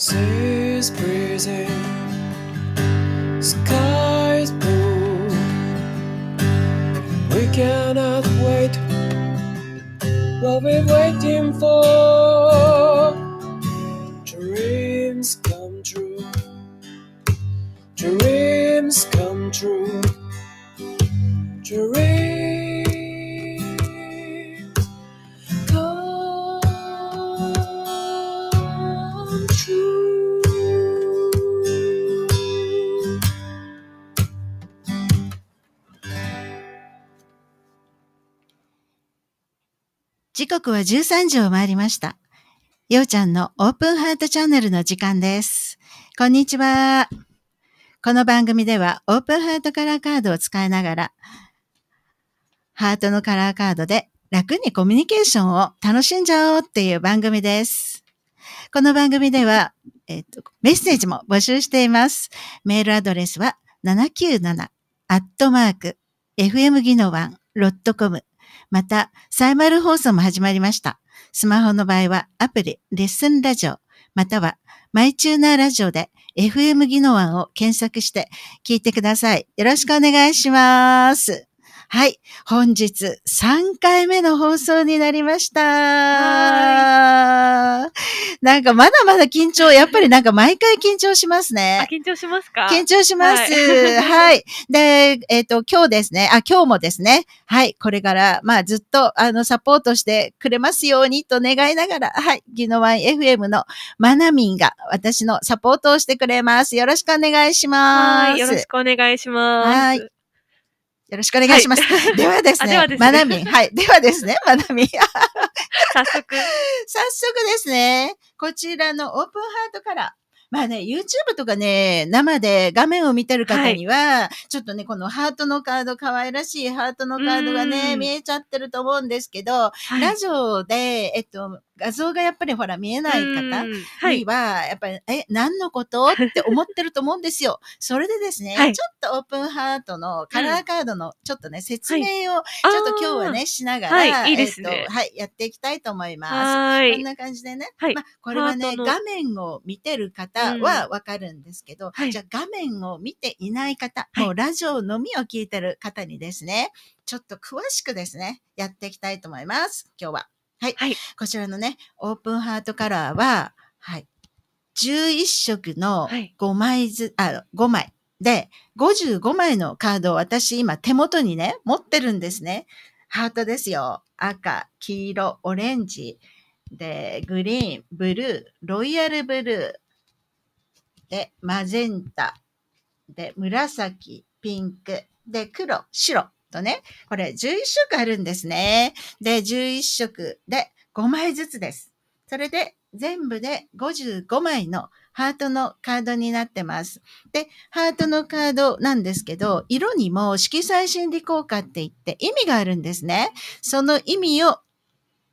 Seas breezing, skies blue. We cannot wait what we're waiting for. Dreams come true, dreams come true, dreams. 時刻は13時を回りました。ようちゃんのオープンハートチャンネルの時間です。こんにちは。この番組ではオープンハートカラーカードを使いながら、ハートのカラーカードで楽にコミュニケーションを楽しんじゃおうっていう番組です。この番組では、えっと、メッセージも募集しています。メールアドレスは797アットマーク fm 技能1 .com また、サイマル放送も始まりました。スマホの場合は、アプリ、レッスンラジオ、または、マイチューナーラジオで FM 技能案を検索して聞いてください。よろしくお願いします。はい。本日3回目の放送になりました。なんかまだまだ緊張、やっぱりなんか毎回緊張しますね。緊張しますか緊張します。はい、はい。で、えっ、ー、と、今日ですね。あ、今日もですね。はい。これから、まあずっと、あの、サポートしてくれますようにと願いながら、はい。ギノワイ FM のまなみんが私のサポートをしてくれます。よろしくお願いします。はい。よろしくお願いします。はい。よろしくお願いします。はい、ではですね、まなみん。はい。ではですね、まなみ 早速。早速ですね、こちらのオープンハートから、まあね、YouTube とかね、生で画面を見てる方には、はい、ちょっとね、このハートのカード、可愛らしいハートのカードがね、見えちゃってると思うんですけど、はい、ラジオで、えっと、画像がやっぱりほら見えない方には、やっぱり、え、何のことって思ってると思うんですよ。それでですね、はい、ちょっとオープンハートのカラーカードのちょっとね、説明をちょっと今日はね、しながら、はいいいね、えー、はい、やっていきたいと思います。こんな感じでね、まあ、これはね、画面を見てる方はわかるんですけど、うん、じゃあ画面を見ていない方、もうラジオのみを聞いてる方にですね、ちょっと詳しくですね、やっていきたいと思います。今日は。はい。はい、こちらのね、オープンハートカラーは、はい。11色の5枚ず、はい、あ、5枚。で、55枚のカードを私今手元にね、持ってるんですね。ハートですよ。赤、黄色、オレンジ。で、グリーン、ブルー、ロイヤルブルー。で、マゼンタ。で、紫、ピンク。で、黒、白。とね、これ11色あるんですね。で、11色で5枚ずつです。それで全部で55枚のハートのカードになってます。で、ハートのカードなんですけど、色にも色彩心理効果って言って意味があるんですね。その意味を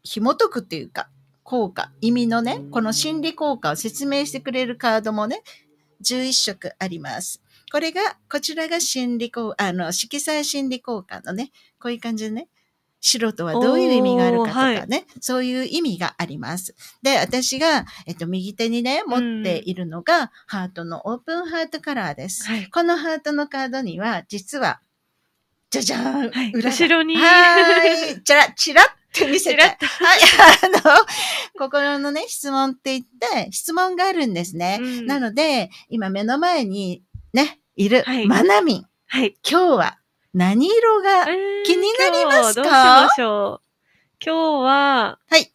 紐解くというか、効果、意味のね、この心理効果を説明してくれるカードもね、11色あります。これが、こちらが心理効、あの、色彩心理効果のね、こういう感じでね、白とはどういう意味があるかとかね、はい、そういう意味があります。で、私が、えっと、右手にね、持っているのが、うん、ハートのオープンハートカラーです。はい、このハートのカードには、実は、じゃじゃーん、はい、後ろに。はい、ちら、ちらって見せて。はい、あの、心のね、質問って言って、質問があるんですね。うん、なので、今目の前にね、いる、まなマナミン。はい。今日は何色が気になりますか、えー、どうしましょう。今日は、はい。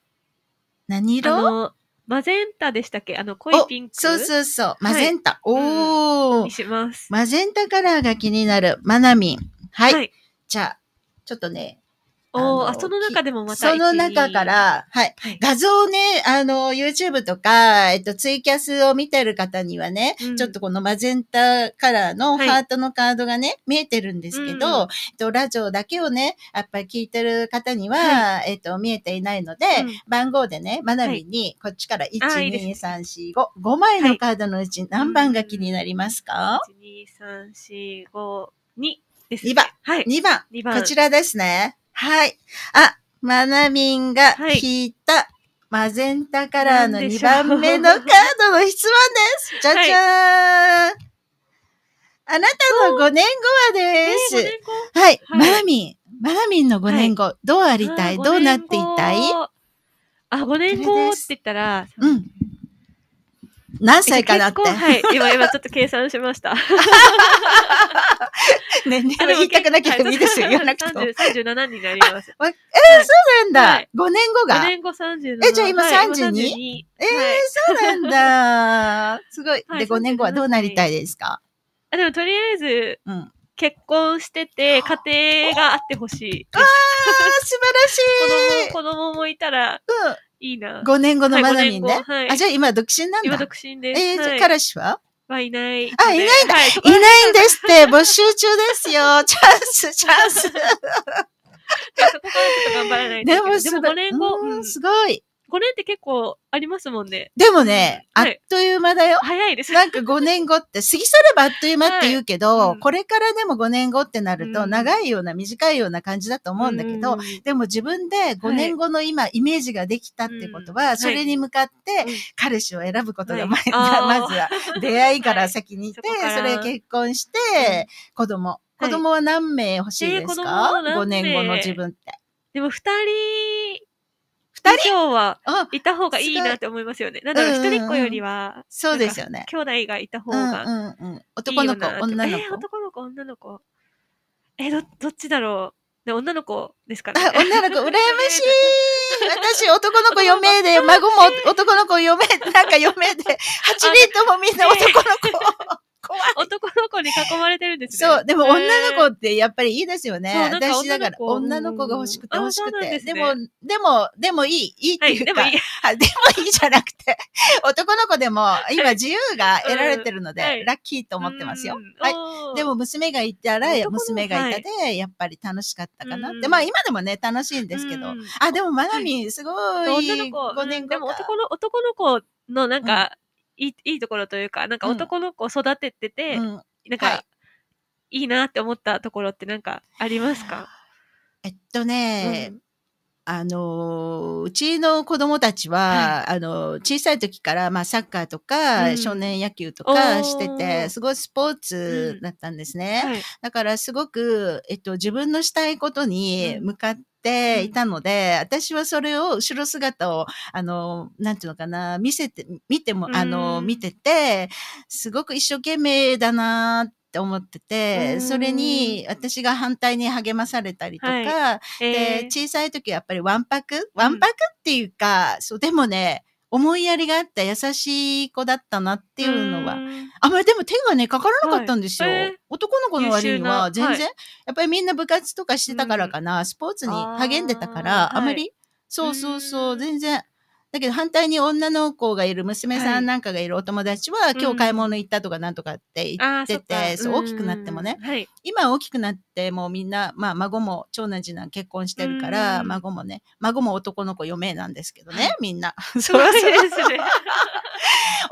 何色マゼンタでしたっけあの、濃いピンク。そうそうそう。マゼンタ。はい、おー。にします。マゼンタカラーが気になる。マナミン。はい。はい、じゃあ、ちょっとね、おあ、その中でもまた。その中から、はい。画像ね、あの、YouTube とか、えっと、ツイキャスを見てる方にはね、うん、ちょっとこのマゼンタカラーのハートのカードがね、はい、見えてるんですけど、うんえっと、ラジオだけをね、やっぱり聞いてる方には、はい、えっと、見えていないので、うん、番号でね、まなみに、こっちから、1、2、3、4、5、5枚のカードのうち何番が気になりますか、うん、?1、2、3、4、5、2。です、ね。2番。はい。2番。2番。こちらですね。はい。あ、まなみんが引いた、マゼンタカラーの2番目のカードの質問です。じゃじゃーん、あなたの5年後はです。えー、はい。まなみん。まなみんの5年後、はい、どうありたいどうなっていたいあ、5年後って言ったら、うん。何歳かなって。はい。今、今ちょっと計算しました。年齢を言いたくなきゃいいですよ。言わなくても。37になります。えー、そうなんだ。5年後が。5年後37。え、じゃあ今 32? えー、そうなんだ。すごい。で、5年後はどうなりたいですかあ、でもとりあえず、うん結婚してて、家庭があってほしい。ああ、素晴らしい 子供、子供もいたら、うん、いいな。5年後のマナミンね。はい、あ、じゃあ今独身なんだ。今独身です。えー、はい、彼氏ははいない。あ、いないんだ、はい、いないんですって、募集中ですよ。チャンス、チャンス。そこからちょっと頑張らないでも、でも5年後、すごい。これって結構ありますもんね。でもね、あっという間だよ。早いです。なんか5年後って、過ぎ去ればあっという間って言うけど、はいうん、これからでも5年後ってなると、長いような、短いような感じだと思うんだけど、でも自分で5年後の今、イメージができたってことは、それに向かって、彼氏を選ぶことが、まずは、出会いから先にいて、それ結婚して、子供。子供は何名欲しいですか、?5 年後の自分って。でも2人人日はいた方がいいなって思いますよね。なんだろ一、人っ子よりは、そうですよね。兄弟がいた方が男の子、女の子。えー、男の子、女の子。えー、ど、どっちだろう。で、女の子ですかね。女の子、羨ましい 私、男の子嫁で、孫も男の子嫁、なんか嫁で、8人ともみんな男の子。男の子に囲まれてるんですね。そう。でも女の子ってやっぱりいいですよね。私だから女の子が欲しくて欲しくて。でね、でも、でも、でもいい。いいっていうか。はい、でもいい。でもいいじゃなくて、男の子でも今自由が得られてるので、ラッキーと思ってますよ。はい。でも娘がいたら、娘がいたで、やっぱり楽しかったかなって。まあ今でもね、楽しいんですけど。あ、でもまなみ、すごい。女の子。5年後。でも男の、男の子のなんか、いい、いいところというか、なんか男の子を育ててて、うん、なんか、はい、いいなって思ったところってなんかありますかえっとね、うんあの、うちの子供たちは、はい、あの、小さい時から、まあ、サッカーとか、うん、少年野球とかしてて、すごいスポーツだったんですね。うんはい、だから、すごく、えっと、自分のしたいことに向かっていたので、私はそれを、後ろ姿を、あの、なんていうのかな、見せて、見ても、あの、見てて、すごく一生懸命だなって、って思ってて、それに私が反対に励まされたりとか、はいえー、で小さい時はやっぱりわんぱくわんぱくっていうか、うん、そう、でもね、思いやりがあった優しい子だったなっていうのは、あまりでも手がね、かからなかったんですよ。男の子の割には全然、やっぱりみんな部活とかしてたからかな、スポーツに励んでたから、あまり、そうそうそう、全然、だけど反対に女の子がいる娘さんなんかがいるお友達は、はい、今日買い物行ったとかなんとかって言ってて、そう大きくなってもね、はい、今大きくなってもうみんな、まあ、孫も長男次男結婚してるから、孫もね孫も男の子余命なんですけどね、みんな。そうですね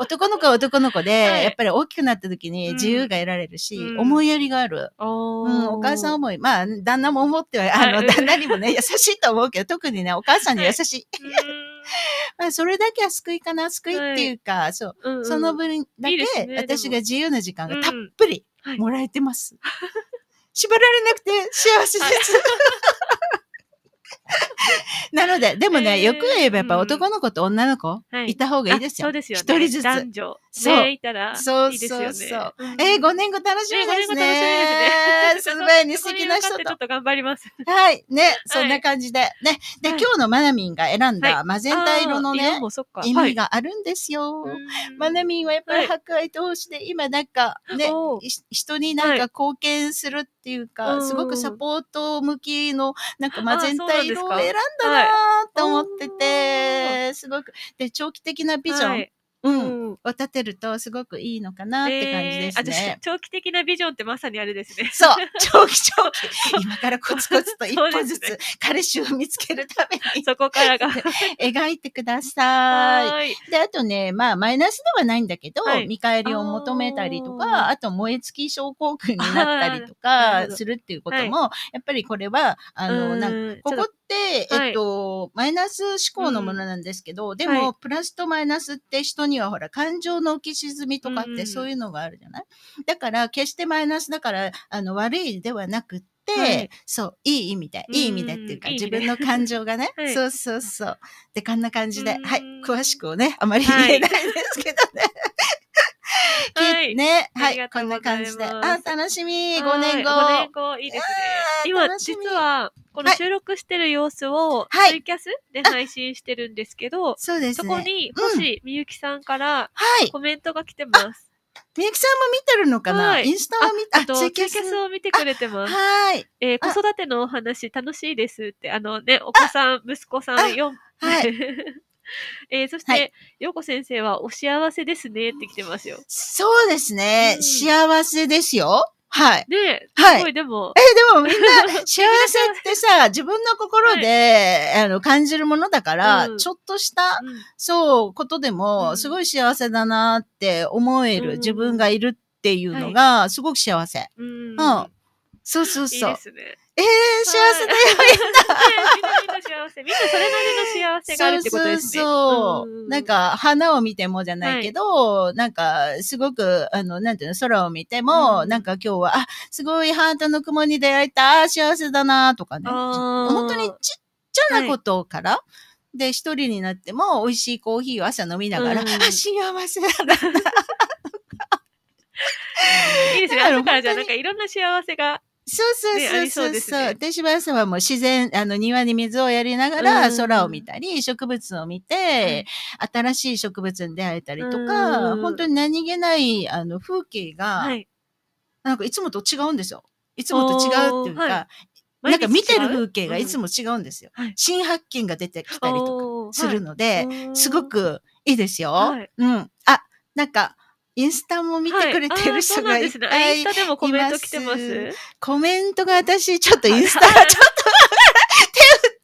男の子は男の子で、はい、やっぱり大きくなった時に自由が得られるし、うん、思いやりがある、うん、お母さん思い。まあ、旦那も思っては、あの、旦那にもね、優しいと思うけど、特にね、お母さんに優しい。はいあ、それだけは救いかな、救いっていうか、はい、そう、うんうん、その分だけ、私が自由な時間がたっぷりもらえてます。うんはい、縛られなくて幸せです。なので、でもね、えー、よく言えばやっぱ男の子と女の子、いた方がいいですよ。そうですよ、ね。一人ずつ。男女。いたらですよね。そうそうそう。えー、5年後楽しみですね。ね5すね。ごい素敵な人と。ちょっと頑張ります。はい。ね、そんな感じで。ね。で、今日のマナミンが選んだマゼンタ色のね、意味があるんですよ。マナミンはやっぱり博愛投資で、今なんかね、人になんか貢献するっていうか、すごくサポート向きの、なんかマゼンタ色を選んだなと思ってて、すごく。で、長期的なビジョン。うん、を立てるとすごくいいのかなって感じですね。えー、長期的なビジョンってまさにあれですね。そう、長期長期。今からコツコツと一歩ずつ彼氏を見つけるためにそこからが 描いてください。で、あとね、まあマイナスではないんだけど、はい、見返りを求めたりとか、あと燃え尽き症候群になったりとかするっていうことも、やっぱりこれは、あの、なんか、ここで、えっと、マイナス思考のものなんですけど、うん、でも、はい、プラスとマイナスって人にはほら、感情の浮き沈みとかってそういうのがあるじゃない、うん、だから、決してマイナスだから、あの、悪いではなくって、はい、そう、いい意味で、いい意味でっていうか、う自分の感情がね、そうそうそう。で、こんな感じで、はい、詳しくをね、あまり言えないですけどね。はい。ね。はい。こんな感じで。あ、楽しみ。5年後。5年後、いいですね。今、実は、この収録してる様子を、ツイキャスで配信してるんですけど、そうですそこに、星みゆきさんから、コメントが来てます。みゆきさんも見てるのかな、インスタも見て、あ、ツイキャスを見てくれてます。はい。え子育てのお話楽しいですって、あのね、お子さん、息子さん4、はい。えー、そして、ようこ先生は、お幸せですねって来てますよ。そうですね。うん、幸せですよ。はい。で、はい。すごい、でも。え、でもみんな、幸せってさ、自分の心で、はい、あの、感じるものだから、うん、ちょっとした、うん、そう、ことでも、すごい幸せだなって思える、自分がいるっていうのが、すごく幸せ。うん。そうそうそう。いいですね。ええー、幸せだよ、みんな。みんな幸せ。みんなそれなりの幸せがあるってことですね。そうそう、うなんか、花を見てもじゃないけど、はい、なんか、すごく、あの、なんていうの、空を見ても、うん、なんか今日は、あ、すごいハートの雲に出会えた、あ、幸せだな、とかね。本当にちっちゃなことから、はい、で、一人になっても、美味しいコーヒーを朝飲みながら、うん、あ、幸せだな。いいですね。朝からじゃなんかいろんな幸せがそうそうそうそうそう。で、ね、しばそはもう自然、あの、庭に水をやりながら、空を見たり、植物を見て、新しい植物に出会えたりとか、本当に何気ない、あの、風景が、はい、なんかいつもと違うんですよ。いつもと違うっていうか、はい、なんか見てる風景がいつも違うんですよ。うん新発見が出てきたりとかするので、すごくいいですよ。うん。あ、なんか、インスタも見てくれてる人がいっぱいいます。コメント来てます。コメントが私、ちょっとインスタ、ちょっと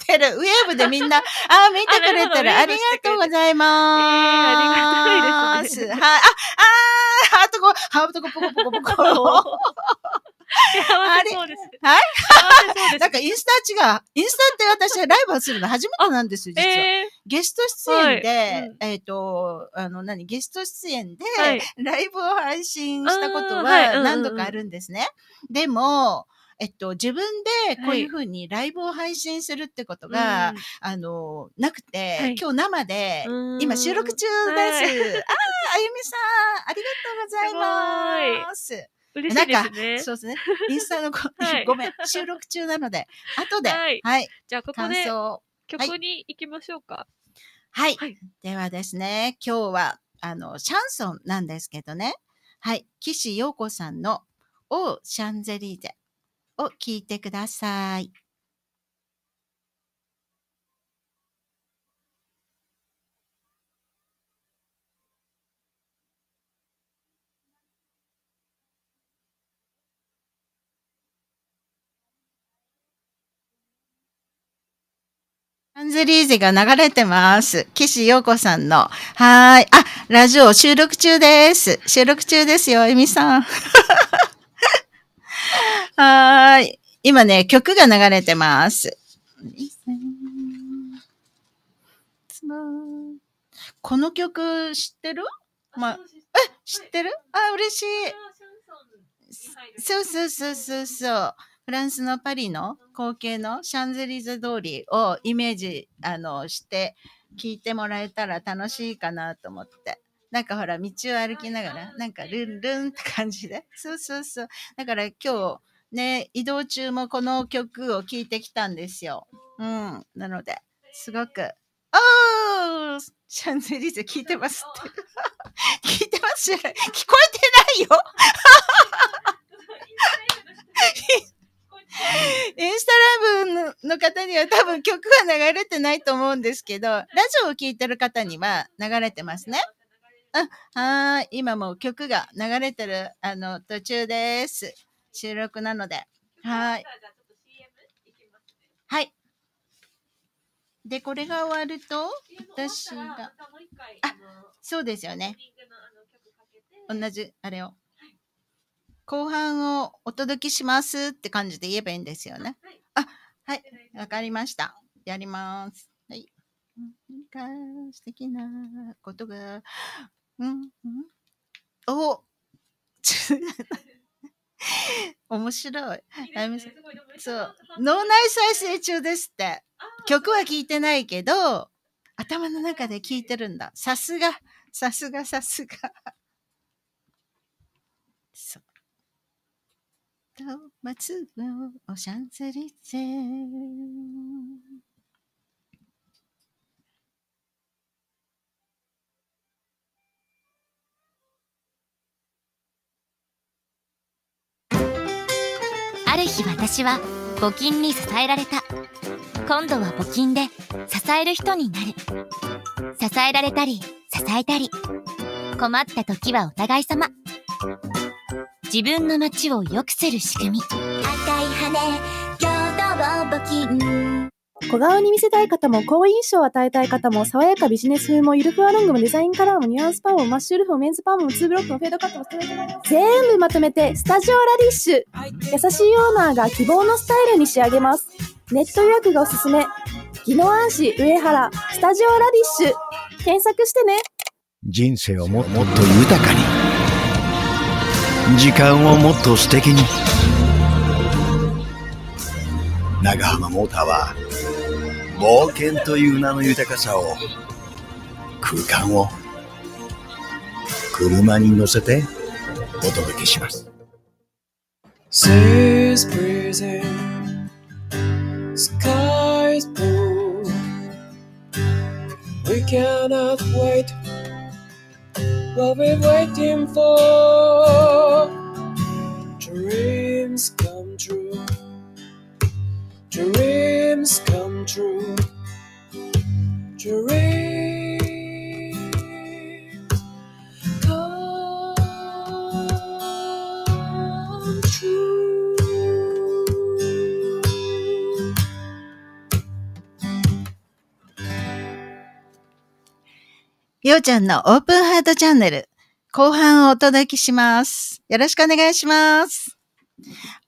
手打ってる。ウェーブでみんな、あ、見てくれてる。ありがとうございます。えー、ありがたいです、ね。はい。あ、あハートが、ハートがポコポコポコ。あれです。はいなんかインスタ違う。インスタって私はライブするの初めてなんですよ、実は。ゲスト出演で、えっ、と、あの、何、ゲスト出演で、ライブを配信したことは何度かあるんですね。でも、えっと、自分でこういうふうにライブを配信するってことが、はい、あの、なくて、はい、今日生で、今収録中です。はい、ああ、あゆみさん、ありがとうございます。嬉しいですね。なんか、そうですね。インスタのご、はい、ごめん、収録中なので、後で、はい。はい、じゃあ、ここで、曲に行きましょうか。はい。はい、ではですね、今日は、あの、シャンソンなんですけどね。はい。岸洋子さんの、オー・シャンゼリーゼ。を聞いてください。アンズリーゼが流れてます。岸陽子さんの。はい。あ、ラジオ収録中です。収録中ですよ、えみさん。はーい。今ね、曲が流れてます。この曲知ってるまあ、え、知ってるあ、嬉しい。そうそうそうそうそう。フランスのパリの光景のシャンゼリゼ通りをイメージあのして聞いてもらえたら楽しいかなと思って。なんかほら、道を歩きながら、なんかルンルンって感じで。そうそうそう。だから今日、ね、移動中もこの曲を聴いてきたんですよ。うん。なので、すごく、おーシャンゼリーゼ聞いてますって。聞いてます聞こえてないよ インスタライブの方には多分曲は流れてないと思うんですけど、ラジオを聴いてる方には流れてますね。あ、はい。今もう曲が流れてる、あの、途中です。収録なので。はい。はい。で、これが終わると、私が。あ、そうですよね。同じ、あれを。後半をお届けしますって感じで言えばいいんですよね。あ、はい。わかりました。やります。はい。素敵なことが、うん、うん。おっ 面白い。いね、そう。脳内再生中ですって。曲は聴いてないけど、頭の中で聴いてるんだ。さすが、さすが、さすが。そう。と、松のおシャンゼリゼ。ある日私は募金に支えられた今度は募金で支える人になる支えられたり支えたり困った時はお互い様自分の街を良くする仕組み赤い羽小顔に見せたい方も、好印象を与えたい方も、爽やかビジネス風も、ゆるふわロングも、デザインカラーも、ニュアンスパーも、マッシュルフも、メンズパーも、ツーブロックも、フェードカットも、ストレートも、全部まとめて、スタジオラディッシュ優しいオーナーが希望のスタイルに仕上げます。ネット予約がおすすめ。宜野湾市上原、スタジオラディッシュ検索してね人生をもっと豊かに時間をもっと素敵に長浜モーターは冒険という名の豊かさを空間を車に乗せてお届けします「セースプレゼン」「スカイスブー We cannot wait What we're waiting for りうちゃんのオープンハートチャンネル、後半をお届けします。よろしくお願いします。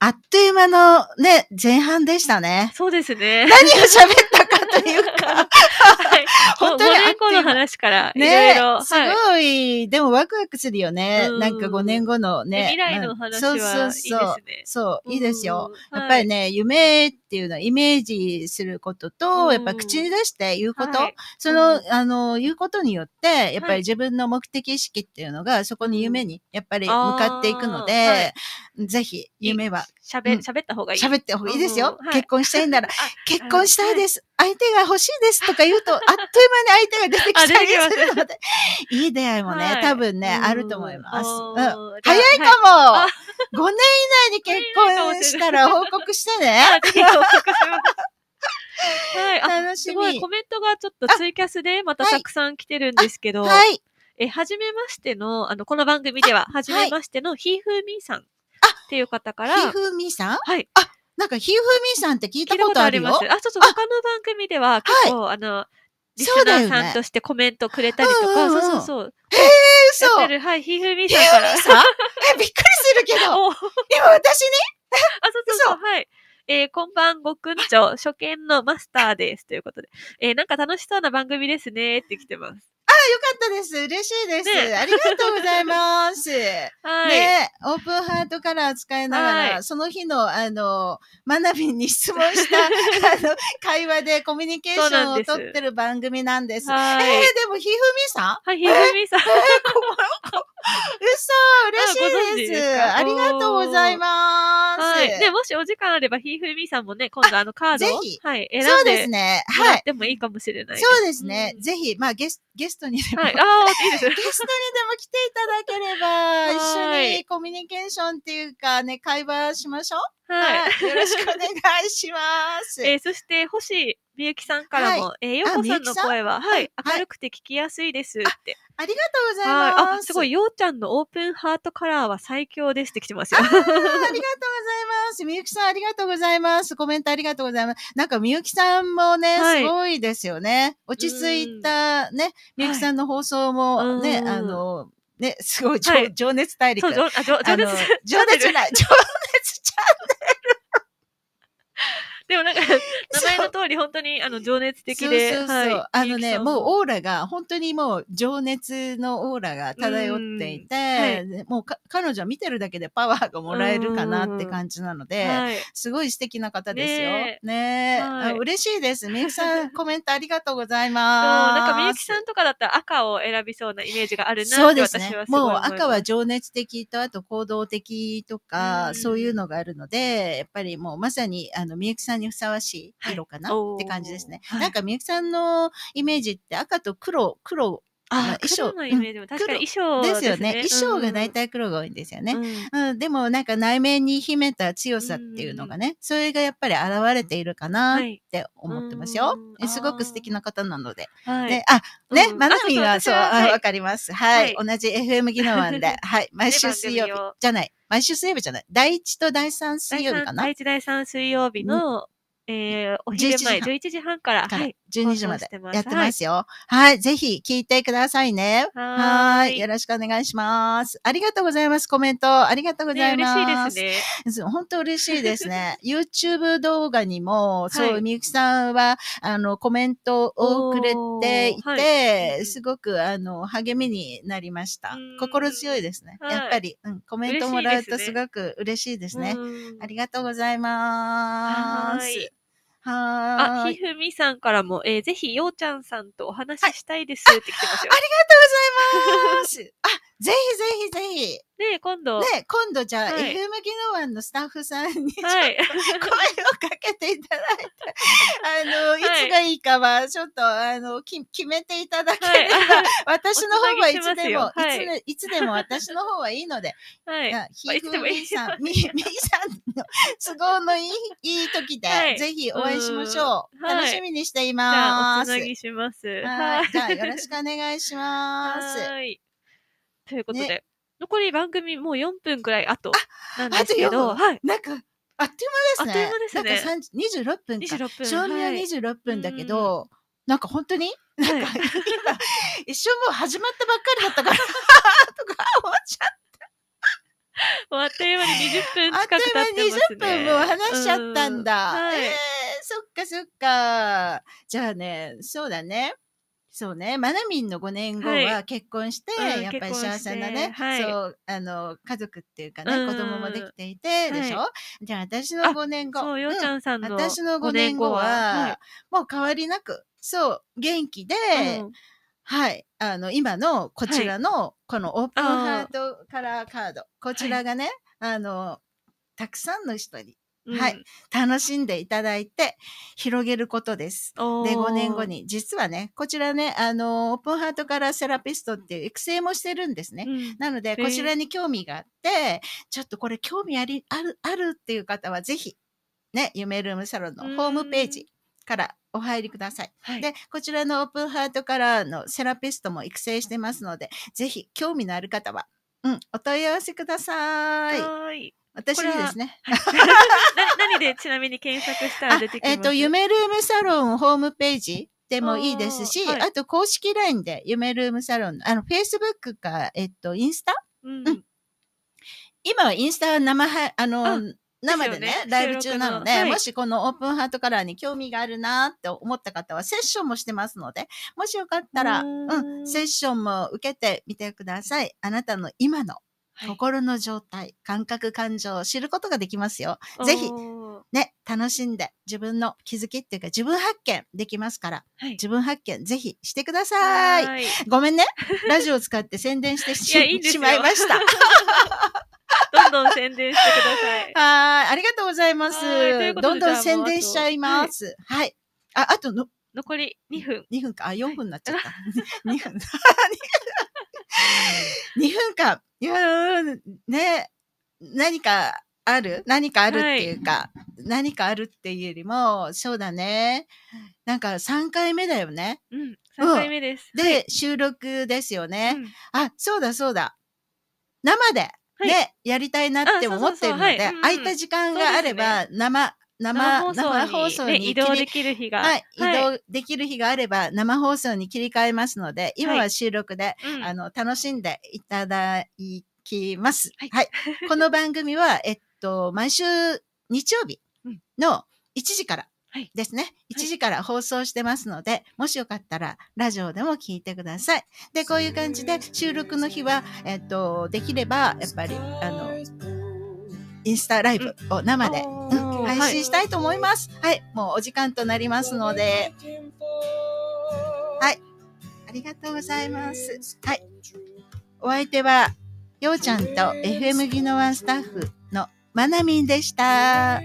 あっという間のね、前半でしたね。そうですね。何を喋ったかというかはい、本当に5年後の話からね、ろいすごい、でもワクワクするよね。んなんか5年後のね。未来の話はいいですね。そうそうそう。そう、いいですよ。やっぱりね、夢っていうのはイメージすることと、やっぱ口に出して言うこと、はい、その、あの、言うことによって、やっぱり自分の目的意識っていうのが、そこに夢に、やっぱり向かっていくので、ぜひ、夢は。喋、った方がいい。喋った方がいいですよ。結婚したいなら、結婚したいです。相手が欲しいですとか言うと、あっという間に相手が出てきたりするので、いい出会いもね、多分ね、あると思います。早いかも !5 年以内に結婚したら報告してね。は いあ、楽しみ。すごいコメントがちょっとツイキャスでまたたくさん来てるんですけど、はい。え、はじめましての、あの、この番組では、はじめましての、ひーふーみーさんっていう方から。ひーふーみーさんはい。あ、なんか、ひーふーみーさんって聞いたことあります。あ、そうそう、他の番組では結構、あの、リスナーさんとしてコメントくれたりとか、そう,、そうそうへえ、そう。やてる、はい、ひーふーみーさんから。ひーふーみーさんえ、びっくりするけど。今私にあ、そうそうそう、はい。えー、こんばんごくんちょ、初見のマスターです。ということで。えー、なんか楽しそうな番組ですね。って来てます。あよかったです。嬉しいです、ね、ありがとうございます。はい、ね、オープンハートカラー使いながら、はい、その日の、あの、学びに質問した、あの、会話でコミュニケーションをとってる番組なんです。えー、でも、ひふみさんはい、ひふみさん。えー、こ嘘、嬉しいです。ありがとうございます。はい。で、もしお時間あれば、ひふみさんもね、今度あのカードを、はい、選んで。そうですね。はい。でもいいかもしれない。そうですね。うん、ぜひ、まあ、ゲスゲストににでも、はい、ああ、いいですゲストにでも来ていただければ、一緒にコミュニケーションっていうかね、会話しましょう。はい。よろしくお願いします。えー、そして、星みゆきさんからも、はい、えー、ようこさんの声は、はい、明るくて聞きやすいですって。ありがとうございます。あ、すごい、ようちゃんのオープンハートカラーは最強ですって来てますよ。ありがとうございます。みゆきさん、ありがとうございます。コメントありがとうございます。なんか、みゆきさんもね、すごいですよね。落ち着いたね、みゆきさんの放送もね、はい、あの、ね、すごい、はい、情熱大陸。情熱、情熱じゃない、情熱チャンネル。でもなんか、名前の通り本当にあの情熱的で。そうそうそうはい、あのね、もうオーラが、本当にもう情熱のオーラが漂っていて、はい、もう彼女は見てるだけでパワーがもらえるかなって感じなので、はい、すごい素敵な方ですよ。ねえ、はい、嬉しいです。みゆきさん、コメントありがとうございます。なんかみゆきさんとかだったら赤を選びそうなイメージがあるなって私はすごいす、ね、もう赤は情熱的と、あと行動的とか、そういうのがあるので、やっぱりもうまさに、あの、みゆきさんにふさわしい色かなって感じですね。はい、なんかみゆきさんのイメージって赤と黒、黒あ衣装のイメージも確かに衣装ですよね。衣装が大体黒が多いんですよね、うん。でもなんか内面に秘めた強さっていうのがね、それがやっぱり現れているかなって思ってますよ。すごく素敵な方なので。はい、であ、ね、まなみはそう、わかります。はい。同じ FM 技能案で、はい。毎週水曜日じゃない。毎週水曜日じゃない。第1と第3水曜日かな第1、第3水曜日のえー、お昼前、11時半から、はい、12時までやってますよ。はい、ぜひ聞いてくださいね。はい。よろしくお願いします。ありがとうございます。コメント、ありがとうございます。嬉しいですね。本当嬉しいですね。YouTube 動画にも、そう、みゆきさんは、あの、コメントをくれていて、すごく、あの、励みになりました。心強いですね。やっぱり、うん、コメントもらうとすごく嬉しいですね。ありがとうございます。はあ、ひふみさんからも、えー、ぜひ、ようちゃんさんとお話ししたいですって来てますよ。ありがとうございます。あ、ぜひぜひぜひ。ね今度。ね今度じゃあ、はい、FM 技能案のスタッフさんに、はい、声をかけていただいて。つがいいかは、ちょっと、あの、き決めていただければ、私の方はいつでも、いついつでも私の方はいいので、はい。ひふみさん、み、みさんの都合のいい、いい時で、ぜひお会いしましょう。楽しみにしています。じゃあ、おつなぎします。はい。じゃあ、よろしくお願いします。はい。ということで、残り番組もう4分くらい後なんですけど、はい。なんか、あっという間ですね。あっという間ですね。なんか26分か。26分。賞味は26分だけど、はい、なんか本当になんか、一瞬もう始まったばっかりだったから とか思っちゃった。終あっという間に20分近く経ってますね。あっという間に20分も話しちゃったんだ。うんはい、えー、そっかそっか。じゃあね、そうだね。そうね、まなみんの5年後は結婚して、はいやっぱり幸せなね、はい、そうあの家族っていうかね、子供もできていて、でしょ、はい、じゃあ私の5年後、そうよちゃんさんの私の5年後は、もう変わりなく、そう、元気で、はい。あの、今の、こちらの、このオープンハートカラーカード。こちらがね、あの、たくさんの人にはい。楽しんでいただいて、広げることです。で、5年後に。実はね、こちらね、あの、オープンハートからセラピストっていう育成もしてるんですね。うん、なので、こちらに興味があって、ちょっとこれ興味あり、ある、あるっていう方は、ぜひ、ね、夢ルームサロンのホームページからお入りください。はい、で、こちらのオープンハートからのセラピストも育成してますので、ぜひ興味のある方は、うん、お問い合わせください。はい。私にですね。何でちなみに検索したら出てきますえっ、ー、と、夢ルームサロンホームページでもいいですし、あはい、あと公式 LINE で夢ルームサロン、あの、Facebook か、えっ、ー、と、インスタ、うん、うん、今はインスタは生は、あの、生でね、ライブ中なので、もしこのオープンハートカラーに興味があるなって思った方は、セッションもしてますので、もしよかったら、うんセッションも受けてみてください。あなたの今の心の状態、感覚、感情を知ることができますよ。ぜひ、ね、楽しんで自分の気づきっていうか自分発見できますから、自分発見ぜひしてください。ごめんね。ラジオ使って宣伝してしまいました。どん宣伝してください。はい、ありがとうございます。どんどん宣伝しちゃいます。はい。あ、あとの、残り2分。2分か。あ、4分になっちゃった。2 分。2 分間。いやね、何かある何かあるっていうか、はい、何かあるっていうよりも、そうだね。なんか3回目だよね。うん、3回目です。うん、で、収録ですよね。うん、あ、そうだそうだ。生で。ね、はい、やりたいなって思ってるので、空いた時間があれば、生、生、生放送に、ね、移動できる日が、はい、移動できる日があれば生放送に切り替えますので、今は収録で、あの、楽しんでいただきます。はい、はい。この番組は、えっと、毎週日曜日の1時からですね、1時から放送してますので、もしよかったらラジオでも聞いてください。で、こういう感じで収録の日は、えっと、できれば、やっぱり、あの、インスタライブを生で、うん、配信したいと思います、はい。はい、もうお時間となりますので、はい、ありがとうございます。はい、お相手は、ようちゃんと FM 技能ワンスタッフのまなみんでした。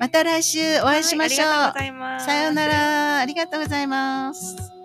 また来週お会いしましょう。はい、うさようなら。ありがとうございます。